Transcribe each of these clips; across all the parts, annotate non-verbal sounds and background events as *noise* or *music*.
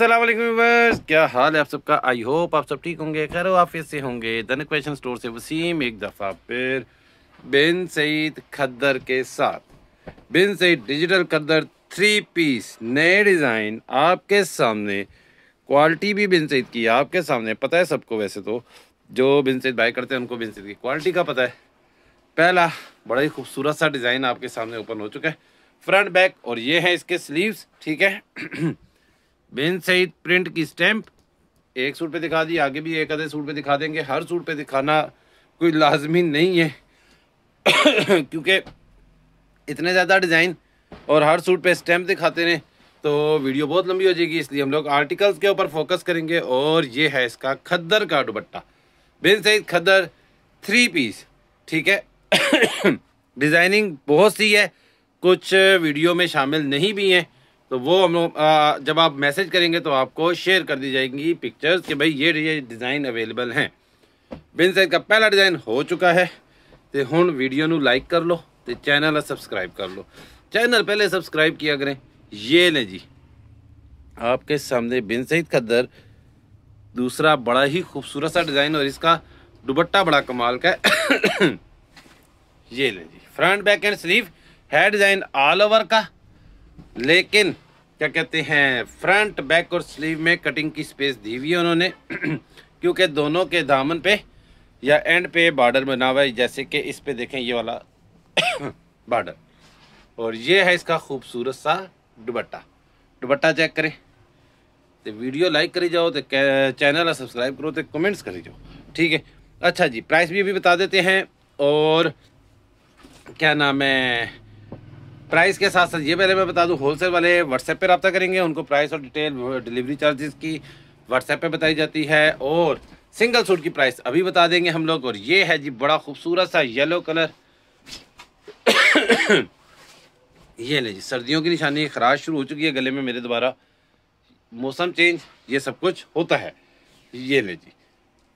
असलमर्स क्या हाल है आप सबका आई होप आप सब ठीक होंगे खैर वाफिस से होंगे दन क्वेश्चन स्टोर से वसीम एक दफ़ा फिर बिन सईद खद्दर के साथ बिन सईद डिजिटल खद्दर थ्री पीस नए डिज़ाइन आपके सामने क्वालिटी भी बिन सईद की आपके सामने पता है सबको वैसे तो जो बिन सईद बाई करते हैं उनको बिन सईद की क्वालिटी का पता है पहला बड़ा ही खूबसूरत सा डिज़ाइन आपके सामने ओपन हो चुका है फ्रंट बैक और ये हैं इसके स्लीवस ठीक है *clears throat* बेन सहित प्रिंट की स्टैंप एक सूट पे दिखा दी आगे भी एक आधे सूट पे दिखा देंगे हर सूट पे दिखाना कोई लाजमी नहीं है *coughs* क्योंकि इतने ज़्यादा डिज़ाइन और हर सूट पे स्टैम्प दिखाते रहे तो वीडियो बहुत लंबी हो जाएगी इसलिए हम लोग आर्टिकल्स के ऊपर फोकस करेंगे और ये है इसका खद्दर का दुबट्टा बेन सहित खद्दर थ्री पीस ठीक है *coughs* डिज़ाइनिंग बहुत सी है कुछ वीडियो में शामिल नहीं भी हैं तो वो हम लोग जब आप मैसेज करेंगे तो आपको शेयर कर दी जाएंगी पिक्चर्स कि भाई ये ये डिज़ाइन अवेलेबल हैं बिन साइज का पहला डिज़ाइन हो चुका है तो हूँ वीडियो में लाइक कर लो तो चैनल सब्सक्राइब कर लो चैनल पहले सब्सक्राइब किया करें ये ले जी आपके सामने बिन सईद दर दूसरा बड़ा ही खूबसूरत सा डिज़ाइन और इसका दुबट्टा बड़ा कमाल का है *coughs* ये ले जी फ्रंट बैक एंड स्लीव है डिज़ाइन ऑल ओवर का लेकिन क्या कहते हैं फ्रंट बैक और स्लीव में कटिंग की स्पेस दी हुई है उन्होंने *clears throat* क्योंकि दोनों के दामन पे या एंड पे बॉर्डर बना हुआ है जैसे कि इस पे देखें ये वाला बॉर्डर *clears throat* और ये है इसका खूबसूरत सा दुबट्टा दुबट्टा चेक करें तो वीडियो लाइक करी जाओ तो चैनल सब्सक्राइब करो तो कमेंट्स करी जाओ ठीक है अच्छा जी प्राइस भी अभी बता देते हैं और क्या नाम है प्राइस के साथ साथ ये पहले मैं बता दूँ होलसेल वाले व्हाट्सएप पे रब्ता करेंगे उनको प्राइस और डिटेल डिलीवरी चार्जेस की व्हाट्सएप पे बताई जाती है और सिंगल सूट की प्राइस अभी बता देंगे हम लोग और ये है जी बड़ा खूबसूरत सा येलो कलर ये ले जी सर्दियों की निशानी खराश शुरू हो चुकी है गले में मेरे दोबारा मौसम चेंज ये सब कुछ होता है ये ले जी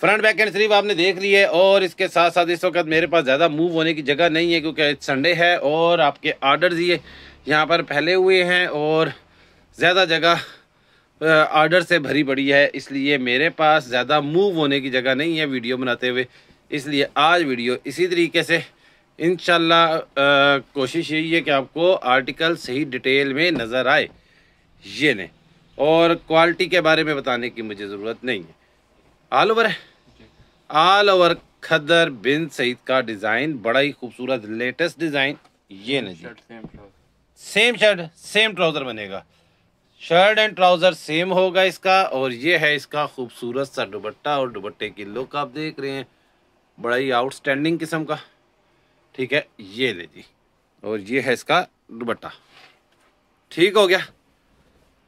फ्रंट बैक एंड स्लीव आपने देख ली है और इसके साथ साथ इस वक्त मेरे पास ज़्यादा मूव होने की जगह नहीं है क्योंकि संडे है और आपके आर्डर्स ये यहाँ पर फैले हुए हैं और ज़्यादा जगह आर्डर से भरी पड़ी है इसलिए मेरे पास ज़्यादा मूव होने की जगह नहीं है वीडियो बनाते हुए इसलिए आज वीडियो इसी तरीके से इन कोशिश यही है कि आपको आर्टिकल सही डिटेल में नज़र आए ये नहीं और क्वालिटी के बारे में बताने की मुझे ज़रूरत नहीं है ऑल ओवर है ऑल ओवर खदर बिन सईद का डिज़ाइन बड़ा ही खूबसूरत लेटेस्ट डिज़ाइन ये नहीं सेम शर्ट सेम ट्राउज़र बनेगा शर्ट एंड ट्राउज़र सेम होगा इसका और ये है इसका खूबसूरत सा दुबट्टा और दुबट्टे की लुक आप देख रहे हैं बड़ा ही आउटस्टैंडिंग किस्म का ठीक है ये ले जी और ये है इसका दुबट्टा ठीक हो गया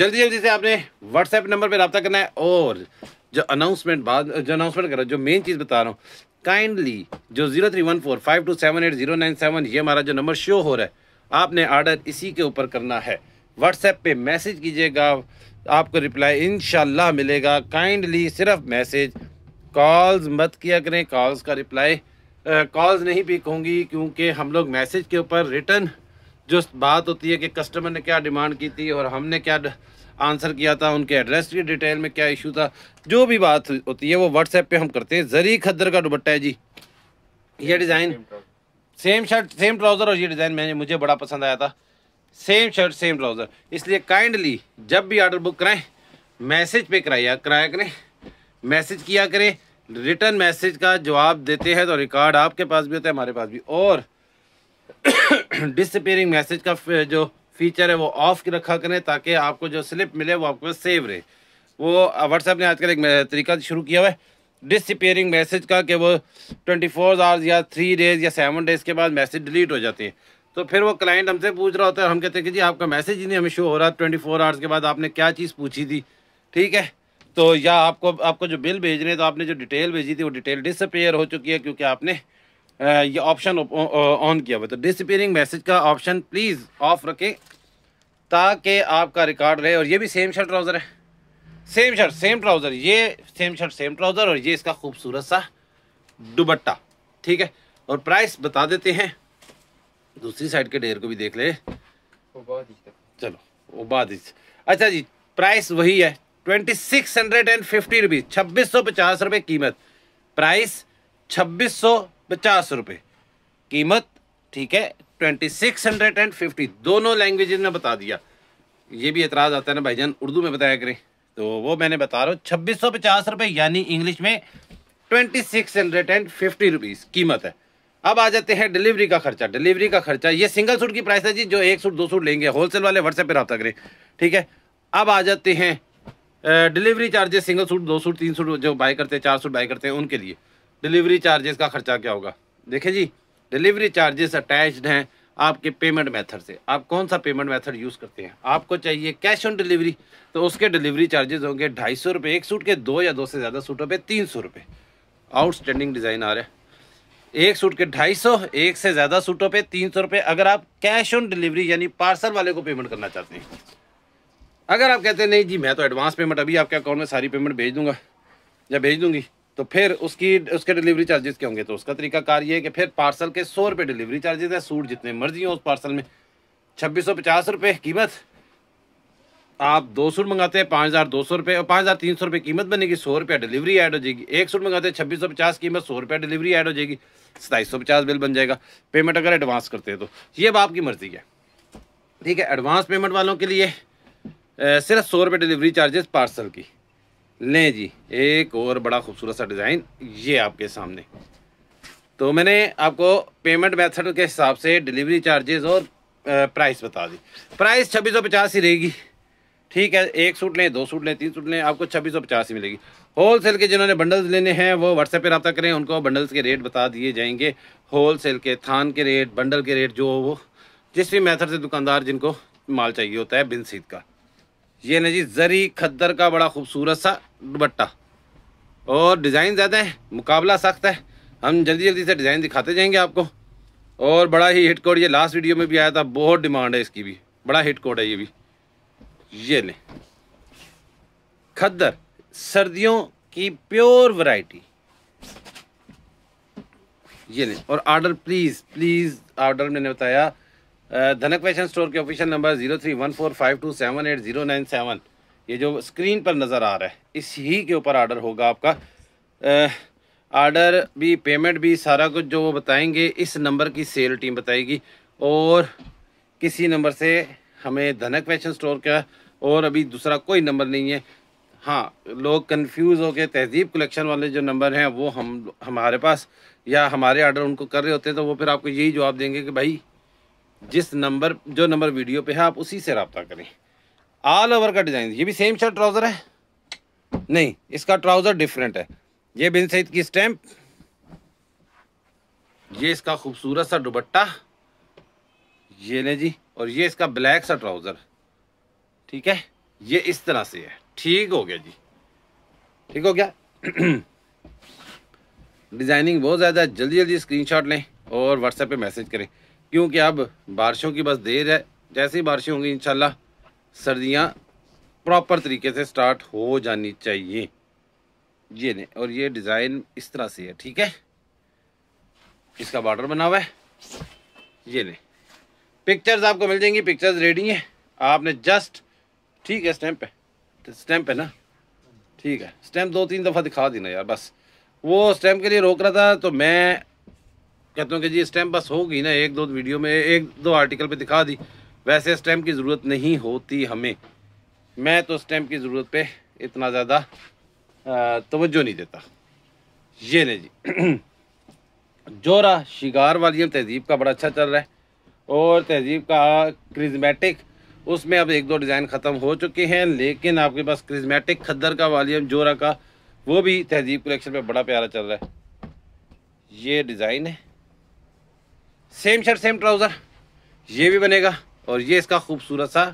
जल्दी जल्दी से आपने व्हाट्सएप नंबर पे रबता करना है और जो अनाउंसमेंट बाद जो अनाउंसमेंट कर रहा जो मेन चीज़ बता रहा हूँ काइंडली जो zero three one four five two seven eight zero nine seven ये हमारा जो नंबर शो हो रहा है आपने आर्डर इसी के ऊपर करना है व्हाट्सएप पे मैसेज कीजिएगा आपको रिप्लाई इन मिलेगा काइंडली सिर्फ मैसेज कॉल्स मत किया करें कॉल्स का रिप्लाई कॉल्स नहीं भी कहूँगी क्योंकि हम लोग मैसेज के ऊपर रिटर्न जो बात होती है कि कस्टमर ने क्या डिमांड की थी और हमने क्या आंसर किया था उनके एड्रेस की डिटेल में क्या इशू था जो भी बात होती है वो व्हाट्सएप पे हम करते हैं जरी खद्दर का दुबट्टा है जी ये design same shirt same trouser और ये डिज़ाइन मैंने मुझे बड़ा पसंद आया था सेम शर्ट सेम ट्राउज़र इसलिए काइंडली जब भी आर्डर बुक कराएं मैसेज पे कराया कराया करें मैसेज किया करें रिटर्न मैसेज का जवाब देते हैं तो रिकॉर्ड आपके पास भी होता है हमारे पास भी और डिसअपेयरिंग *coughs* मैसेज का जो फीचर है वो ऑफ रखा करें ताकि आपको जो स्लिप मिले वो आपको सेव रहे वो व्हाट्सएप ने आजकल एक तरीका शुरू किया हुआ है डिसअपेयरिंग मैसेज का कि वो ट्वेंटी फोर आवर्स या थ्री डेज़ या सेवन डेज़ के बाद मैसेज डिलीट हो जाते हैं तो फिर वो क्लाइंट हमसे पूछ रहा होता है हम कहते हैं कि जी आपका मैसेज ही नहीं हमें शो हो रहा ट्वेंटी फोर आवर्स के बाद आपने क्या चीज़ पूछी थी ठीक है तो या आपको आपको जो बिल भेज रहे हैं तो आपने जो डिटेल भेजी थी वो डिटेल डिसअपेयर हो चुकी है क्योंकि आपने ये ऑप्शन ऑन किया हुआ तो डिसअपियरिंग मैसेज का ऑप्शन प्लीज़ ऑफ रखें ताकि आपका रिकॉर्ड रहे और ये भी सेम शर्ट ट्राउज़र है सेम शर्ट सेम ट्राउज़र ये सेम शर्ट सेम ट्राउज़र और ये इसका खूबसूरत सा दुबट्टा ठीक है और प्राइस बता देते हैं दूसरी साइड के डेयर को भी देख ले चलो वो बाद अच्छा जी प्राइस वही है twenty six hundred and fifty rupees छब्बीस सौ पचास रुपये कीमत प्राइस छब्बीस सौ पचास रुपये कीमत ठीक है twenty six hundred and fifty दोनों लैंग्वेज ने बता दिया ये भी एतराज़ आता है ना भाईजान उर्दू में बताया करें तो वो मैंने बता रहा हूँ छब्बीस सौ पचास रुपये यानी इंग्लिश में twenty six hundred and fifty rupees कीमत है अब आ जाते हैं डिलीवरी का खर्चा डिलीवरी का खर्चा ये सिंगल सूट की प्राइस है जी जो एक सूट दो सूट लेंगे होलसेल वाले व्हाट्सएप पर रहा करें ठीक है अब आ जाते हैं डिलीवरी चार्जेस सिंगल सूट दो सूट तीन सूट जो बाय करते हैं चार सूट बाय करते हैं उनके लिए डिलीवरी चार्जेस का खर्चा क्या होगा देखें जी डिलीवरी चार्जेस अटैच्ड हैं आपके पेमेंट मेथड से आप कौन सा पेमेंट मेथड यूज़ करते हैं आपको चाहिए कैश ऑन डिलीवरी तो उसके डिलीवरी चार्जेस होंगे ढाई सौ रुपये एक सूट के दो या दो से ज़्यादा सूटों पे तीन सौ रुपये आउटस्टैंडिंग डिज़ाइन आ रहा है एक सूट के ढाई सौ एक से ज़्यादा सूटों पे तीन सौ रुपये अगर आप कैश ऑन डिलीवरी यानी पार्सल वाले को पेमेंट करना चाहते हैं अगर आप कहते हैं नहीं जी मैं तो एडवांस पेमेंट अभी आपके अकाउंट में सारी पेमेंट भेज दूंगा या भेज दूंगी तो फिर उसकी उसके डिलीवरी चार्जेस के होंगे तो उसका तरीका कार ये है कि फिर पार्सल के सौ रुपये डिलीवरी चार्जेस है सूट जितने मर्जी हो उस पार्सल में छब्बीस सौ पचास रुपये कीमत आप दो सूट मंगाते हैं पाँच हज़ार दो सौ रुपये और पाँच हज़ार तीन सौ रुपये कीमत बनेगी सौ रुपया डिलीवरी ऐड हो जाएगी एक सूट मंगाते हैं छब्बीस सौ पचास कीमत सौ रुपया डिलीवरी ऐड हो जाएगी सताईस सौ पचास बिल बन जाएगा पेमेंट अगर एडवांस करते हैं तो ये अब आपकी मर्जी है ठीक है एडवांस पेमेंट वालों के लिए सिर्फ सौ रुपये डिलीवरी चार्जेस पार्सल की लें जी एक और बड़ा खूबसूरत सा डिज़ाइन ये आपके सामने तो मैंने आपको पेमेंट मेथड के हिसाब से डिलीवरी चार्जेस और प्राइस बता दी प्राइस छब्बीस सौ पचास ही रहेगी ठीक है एक सूट लें दो सूट लें तीन सूट लें आपको छब्बीस सौ पचास ही मिलेगी होल सेल के जिन्होंने बंडल्स लेने हैं वो व्हाट्सएप पर रबा करें उनको बंडल्स के रेट बता दिए जाएंगे होल सेल के थान के रेट बंडल के रेट जो वो जिस भी मेथड से दुकानदार जिनको माल चाहिए होता है बिन का ये ना जी जरी खद्दर का बड़ा खूबसूरत सा दुबट्टा और डिज़ाइन ज़्यादा है मुकाबला सख्त है हम जल्दी जल्दी से डिज़ाइन दिखाते जाएंगे आपको और बड़ा ही हिट कोड ये लास्ट वीडियो में भी आया था बहुत डिमांड है इसकी भी बड़ा हिट कोड है ये भी ये ले खद्दर सर्दियों की प्योर वैरायटी ये ले और आर्डर प्लीज़ प्लीज़ आर्डर मैंने बताया धनक फैशन स्टोर के official number zero three one four five two seven eight zero nine seven ये जो स्क्रीन पर नज़र आ रहा है इस ही के ऊपर आर्डर होगा आपका आर्डर भी पेमेंट भी सारा कुछ जो वो बताएंगे इस नंबर की सेल टीम बताएगी और किसी नंबर से हमें धनक फैशन स्टोर का और अभी दूसरा कोई नंबर नहीं है हाँ लोग कंफ्यूज हो के तहजीब कलेक्शन वाले जो नंबर हैं वो हम हमारे पास या हमारे आर्डर उनको कर रहे होते हैं तो वो फिर आपको यही जवाब देंगे कि भाई जिस नंबर जो नंबर वीडियो पे है आप उसी से रबता करें ऑल ओवर का डिज़ाइन ये भी सेम शर्ट ट्राउज़र है नहीं इसका ट्राउज़र डिफरेंट है ये बिन सईद की स्टैम्प ये इसका खूबसूरत सा दुबट्टा ये ने जी और ये इसका ब्लैक सा ट्राउज़र ठीक है ये इस तरह से है ठीक हो गया जी ठीक हो गया डिज़ाइनिंग *clears throat* बहुत ज़्यादा जल्दी जल्दी स्क्रीनशॉट लें और व्हाट्सएप पे मैसेज करें क्योंकि अब बारिशों की बस देर है जैसे ही बारिशें होंगी इंशाल्लाह सर्दियाँ प्रॉपर तरीके से स्टार्ट हो जानी चाहिए ये ने और ये डिज़ाइन इस तरह से है ठीक है इसका बॉर्डर बना हुआ है ये ने पिक्चर्स आपको मिल जाएंगी पिक्चर्स रेडी हैं आपने जस्ट ठीक है स्टैम्प है स्टैम्प है ना ठीक है स्टैम्प दो तीन दफ़ा दिखा देना यार बस वो स्टैम्प के लिए रोक रहा था तो मैं कहते हूँ कि जी स्टैम्प बस होगी ना एक दो वीडियो में एक दो आर्टिकल पे दिखा दी वैसे स्टैम्प की ज़रूरत नहीं होती हमें मैं तो स्टैम्प की ज़रूरत पे इतना ज़्यादा तवज्जो नहीं देता ये नहीं जी *clears throat* जोरा शिगार वाली तहजीब का बड़ा अच्छा चल रहा है और तहजीब का क्रिजमेटिक उसमें अब एक दो डिज़ाइन ख़त्म हो चुके हैं लेकिन आपके पास क्रिजमेटिक खद्दर का वालीम जोरा का वो भी तहजीब कलेक्शन पर बड़ा प्यारा चल रहा है ये डिज़ाइन है सेम शर्ट सेम ट्राउज़र ये भी बनेगा और ये इसका खूबसूरत सा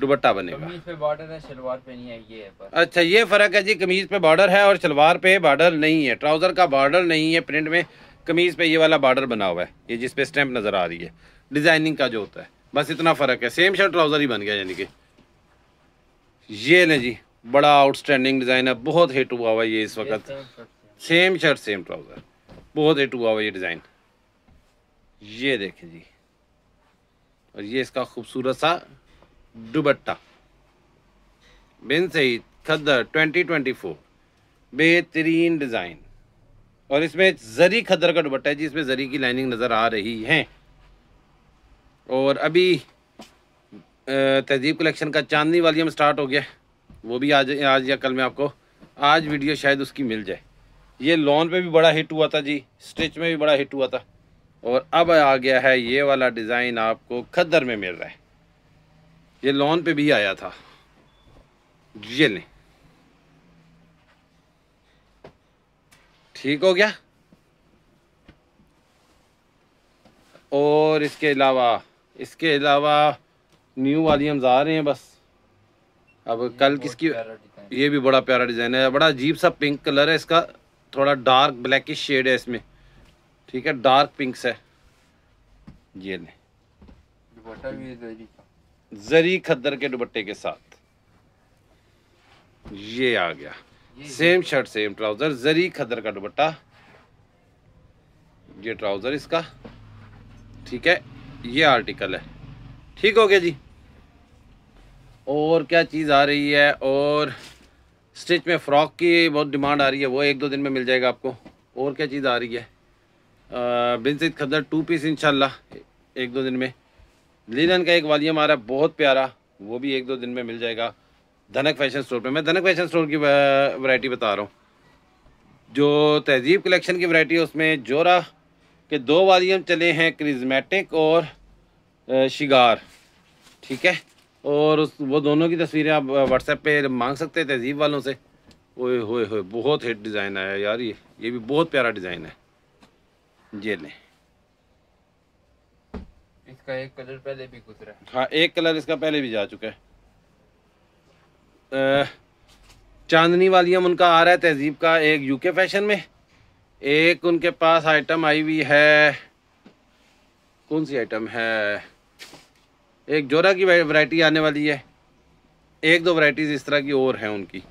दुबट्टा बनेगा कमीज पे बॉर्डर है शलवार पे नहीं है ये है पर। अच्छा ये फर्क है जी कमीज पे बॉर्डर है और शलवार पे बॉर्डर नहीं है ट्राउजर का बॉर्डर नहीं है प्रिंट में कमीज पे ये वाला बॉर्डर बना हुआ है ये जिस पे स्टैंप नजर आ रही है डिजाइनिंग का जो होता है बस इतना फर्क है सेम शर्ट ट्राउजर ही बन गया यानी कि ये ना जी बड़ा आउटस्टैंडिंग डिजाइन है बहुत हिट हुआ हुआ ये इस वक्त सेम शर्ट सेम ट्राउजर बहुत हिट हुआ हुआ ये डिजाइन ये देखें जी और ये इसका खूबसूरत सा दुबट्टा बिन सईद खदर 2024 बेहतरीन डिज़ाइन और इसमें जरी खदर का दुबट्टा है जी इसमें जरी की लाइनिंग नज़र आ रही है और अभी तहजीब कलेक्शन का चांदनी हम स्टार्ट हो गया वो भी आज आज या कल में आपको आज वीडियो शायद उसकी मिल जाए ये लॉन पे भी बड़ा हिट हुआ था जी स्टिच में भी बड़ा हिट हुआ था और अब आ गया है ये वाला डिज़ाइन आपको खद्दर में मिल रहा है ये लॉन पे भी आया था ये लें ठीक हो गया और इसके अलावा इसके अलावा न्यू वाली हम जा रहे हैं बस अब कल किसकी ये भी बड़ा प्यारा डिज़ाइन है बड़ा अजीब सा पिंक कलर है इसका थोड़ा डार्क ब्लैकिश शेड है इसमें ठीक है डार्क पिंक्स है ये लें जरी खद्दर के दुपट्टे के साथ ये आ गया ये सेम शर्ट सेम ट्राउजर जरी खद्दर का दुपट्टा ये ट्राउजर इसका ठीक है ये आर्टिकल है ठीक हो गया जी और क्या चीज़ आ रही है और स्टिच में फ्रॉक की बहुत डिमांड आ रही है वो एक दो दिन में मिल जाएगा आपको और क्या चीज़ आ रही है बिन खदर टू पीस इनशाला एक दो दिन में लीलन का एक वालियम आ रहा है बहुत प्यारा वो भी एक दो दिन में मिल जाएगा धनक फैशन स्टोर पे मैं धनक फैशन स्टोर की वैरायटी बता रहा हूँ जो तहजीब कलेक्शन की वैरायटी है उसमें जोरा के दो वालियम चले हैं क्रिजमेटिक और शिगार ठीक है और उस वो दोनों की तस्वीरें आप व्हाट्सएप पे मांग सकते हैं तहजीब वालों से ओए होए हो बहुत हिट डिज़ाइन आया यार ये ये भी बहुत प्यारा डिज़ाइन है ये ले इसका एक कलर पहले भी गुजरा है हाँ एक कलर इसका पहले भी जा चुका है चांदनी वाली हम उनका आ रहा है तहजीब का एक यूके फैशन में एक उनके पास आइटम आई हुई है कौन सी आइटम है एक जोरा की वैरायटी आने वाली है एक दो वैरायटीज इस तरह की और हैं उनकी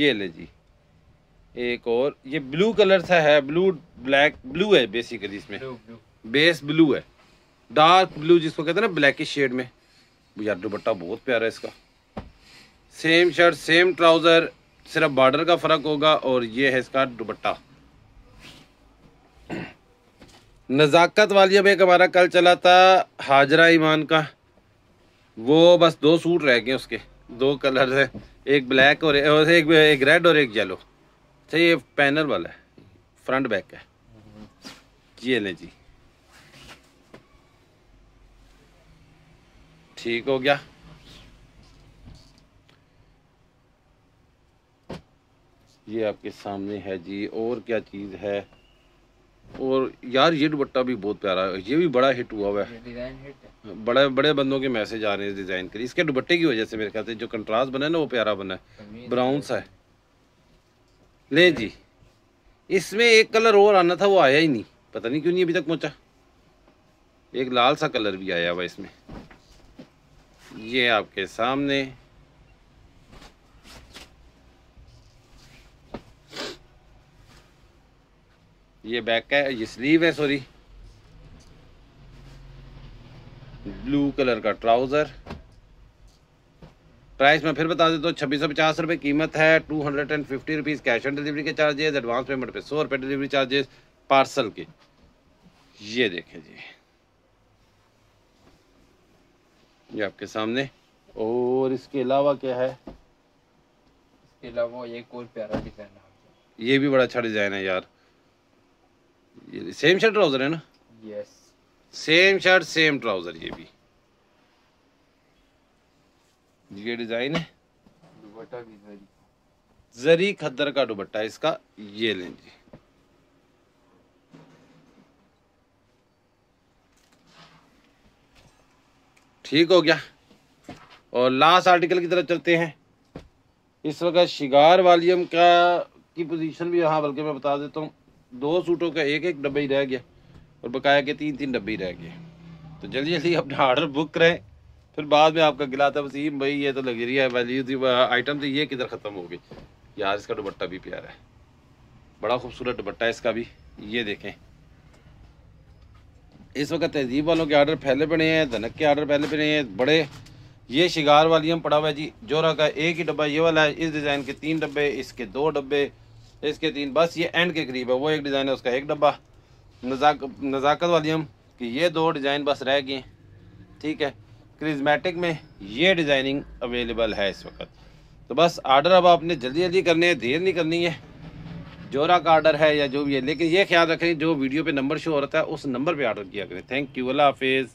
ये ले जी एक और ये ब्लू कलर सा है ब्लू ब्लैक ब्लू है बेसिकली इसमें बेस ब्लू है डार्क ब्लू जिसको कहते हैं ना ब्लैक शेड में यार दुपट्टा बहुत प्यारा है इसका सेम शर्ट सेम ट्राउज़र सिर्फ बॉर्डर का फ़र्क होगा और ये है इसका दुपट्टा नज़ाकत वाली अब एक हमारा कल चला था हाजरा ईमान का वो बस दो सूट रह गए उसके दो कलर है एक ब्लैक और एक, एक रेड और एक येलो अच्छा ये पैनल वाला है फ्रंट बैक है ये ले जी ठीक हो गया ये आपके सामने है जी और क्या चीज़ है और यार ये दुपट्टा भी बहुत प्यारा है ये भी बड़ा हिट हुआ हुआ है बड़े बड़े बंदों के मैसेज आ रहे हैं डिज़ाइन के लिए इसके दुपट्टे की वजह से मेरे ख्याल से जो कंट्रास्ट बना है ना वो प्यारा बना है ब्राउन सा है ले जी इसमें एक कलर और आना था वो आया ही नहीं पता नहीं क्यों नहीं अभी तक पहुंचा एक लाल सा कलर भी आया हुआ इसमें ये आपके सामने ये बैक है ये स्लीव है सॉरी ब्लू कलर का ट्राउज़र प्राइस मैं फिर बता देता तो हूँ छब्बीस सौ पचास रुपये कीमत है two hundred and fifty rupees cash on delivery के चार्जेस एडवांस पेमेंट पे सौ रुपये डिलीवरी चार्जेस पार्सल के ये देखें जी ये आपके सामने और इसके अलावा क्या है इसके अलावा ये कोई प्यारा डिज़ाइन है ये भी बड़ा अच्छा डिज़ाइन है यार ये सेम शर्ट ट्राउज़र है ना yes same shirt same trouser ये भी ये डिजाइन है भी जरी खद्दर का दुबट्टा इसका ये लें जी ठीक हो गया और लास्ट आर्टिकल की तरफ चलते हैं इस वक्त शिगार वालियम का की पोजीशन भी यहाँ बल्कि मैं बता देता हूँ दो सूटों का एक एक डब्बे ही रह गया और बकाया के तीन तीन डब्बे ही रह गए तो जल्दी जल्दी अपना ऑर्डर बुक करें फिर बाद में आपका गिला था बस ये भाई ये तो लग्जरी रही है वैल्यू आइटम थी ये किधर ख़त्म हो गई यार इसका दुपट्टा भी प्यारा है बड़ा खूबसूरत दुपट्टा है इसका भी ये देखें इस वक्त तहजीब वालों के आर्डर पहले पड़े हैं धनक के आर्डर पहले पड़े हैं बड़े ये शिगार वाली हम पड़ा हुआ है जी जोरा का एक ही डब्बा ये वाला है इस डिज़ाइन के तीन डब्बे इसके दो डब्बे इसके तीन बस ये एंड के करीब है वो एक डिज़ाइन है उसका एक डब्बा नजाक नज़ाकत वाली हम कि ये दो डिज़ाइन बस रह गए ठीक है क्रिजमेटिक में ये डिज़ाइनिंग अवेलेबल है इस वक्त तो बस आर्डर अब आपने जल्दी जल्दी करने हैं देर नहीं करनी है जोरा का आर्डर है या जो भी है लेकिन ये ख्याल रखें जो वीडियो पे नंबर शो हो रहा है उस नंबर पे आर्डर किया करें थैंक यू अल्लाह हाफिज़